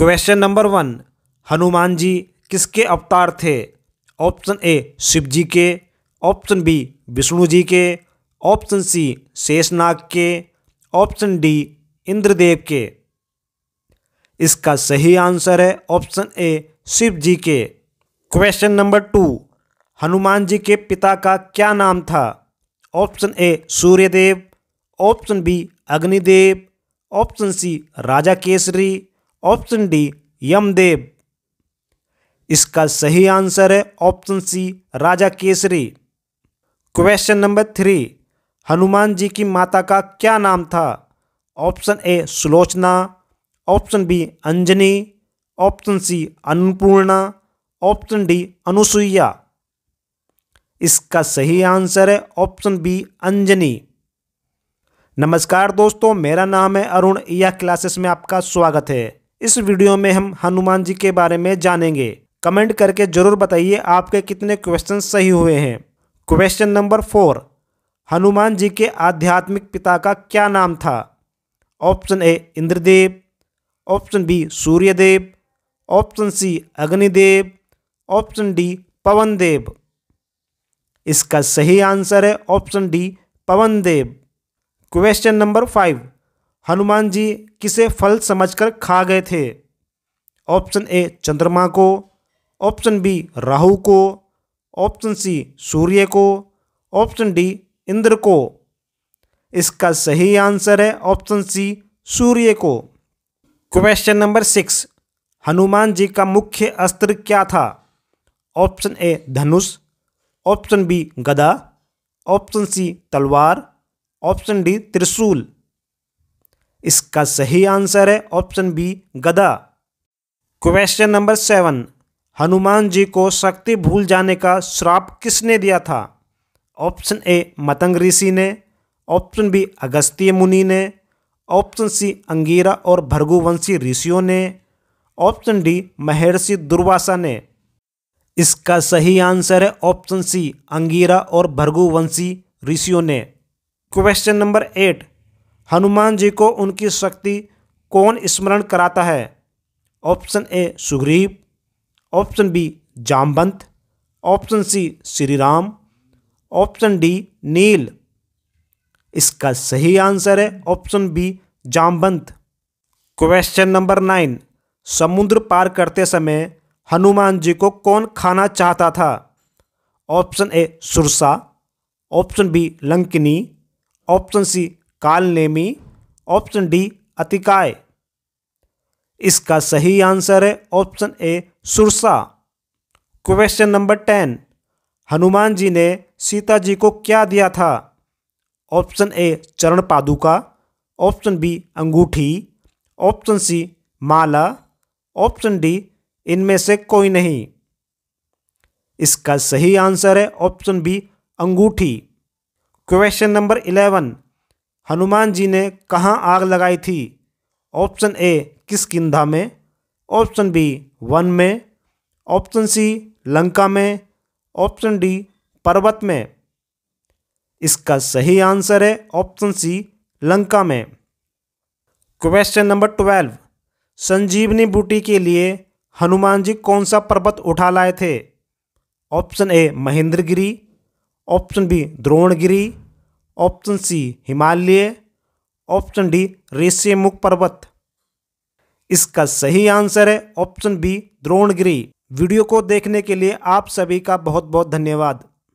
question number one Hanuman ji किसके अवतार थे ऑप्शन ए शिव जी के ऑप्शन बी विष्णु जी के ऑप्शन सी शेषनाग के ऑप्शन डी इंद्रदेव के इसका सही आंसर है ऑप्शन ए शिव जी के question number two Hanuman ji के पिता का क्या नाम था option A Suryadev option B Agnidev option C Raja Kesari option D Yamdev इसका सही आंसर है option C Raja Kesari question number three Hanuman ji की माता का क्या नाम था option A Sulochana option B Anjani option C Annapurna option D Anusuiya इसका सही आंसर है ऑप्शन बी अंजनी नमस्कार दोस्तों मेरा नाम है अरुण या क्लासेस में आपका स्वागत है इस वीडियो में हम हनुमान जी के बारे में जानेंगे कमेंट करके ज़रूर बताइए आपके कितने क्वेश्चन सही हुए हैं question number four Hanuman ji के आध्यात्मिक पिता का क्या नाम था option A Indradev option B Suryadev option C Agnidev option D Pavandev इसका सही आंसर है option D Pavandev question number five Hanuman ji किसे फल समझकर खा गए थे ऑप्शन ए चंद्रमा को ऑप्शन बी राहु को ऑप्शन सी सूर्य को ऑप्शन डी इंद्र को इसका सही आंसर है ऑप्शन सी सूर्य को question number six Hanuman ji का मुख्य अस्त्र क्या था ऑप्शन ए धनुष ऑप्शन बी गदा ऑप्शन सी तलवार ऑप्शन डी त्रिशूल इसका सही आंसर है ऑप्शन बी गदा question number seven Hanuman ji को शक्ति भूल जाने का श्राप किसने दिया था ऑप्शन ए मतंग ऋषि ने ऑप्शन बी अगस्त्य मुनि ने ऑप्शन सी अंगीरा और भरगुवंशी ऋषियों ने ऑप्शन डी महर्षि दुर्वासा ने इसका सही आंसर है ऑप्शन सी अंगीरा और भरगुवंशी ऋषियों ने question number eight Hanuman ji को उनकी शक्ति कौन स्मरण कराता है option A Sugriv option B Jambavant option C Shri Ram option D Neel इसका सही आंसर है option B Jambavant question number nine समुद्र पार करते समय हनुमान जी को कौन खाना चाहता था option A Surasa option B Lankini option C Kalnemi option D Atikay इसका सही आंसर है option A Surasa question number ten Hanuman ji ने सीता जी को क्या दिया था ऑप्शन ए चरण पादुका ऑप्शन बी अंगूठी ऑप्शन सी माला ऑप्शन डी इनमें से कोई नहीं इसका सही आंसर है ऑप्शन बी अंगूठी question number eleven Hanuman ji ने कहाँ आग लगाई थी ऑप्शन ए किस किंधा में ऑप्शन बी वन में ऑप्शन सी लंका में ऑप्शन डी पर्वत में इसका सही आंसर है ऑप्शन सी लंका में क्वेश्चन नंबर ट्वेल्व संजीवनी बूटी के लिए हनुमान जी कौन सा पर्वत उठा लाए थे option A Mahendragiri option B Dronagiri option C Himalaya option D Rishyamukh पर्वत इसका सही आंसर है ऑप्शन बी द्रोणगिरी वीडियो को देखने के लिए आप सभी का बहुत बहुत धन्यवाद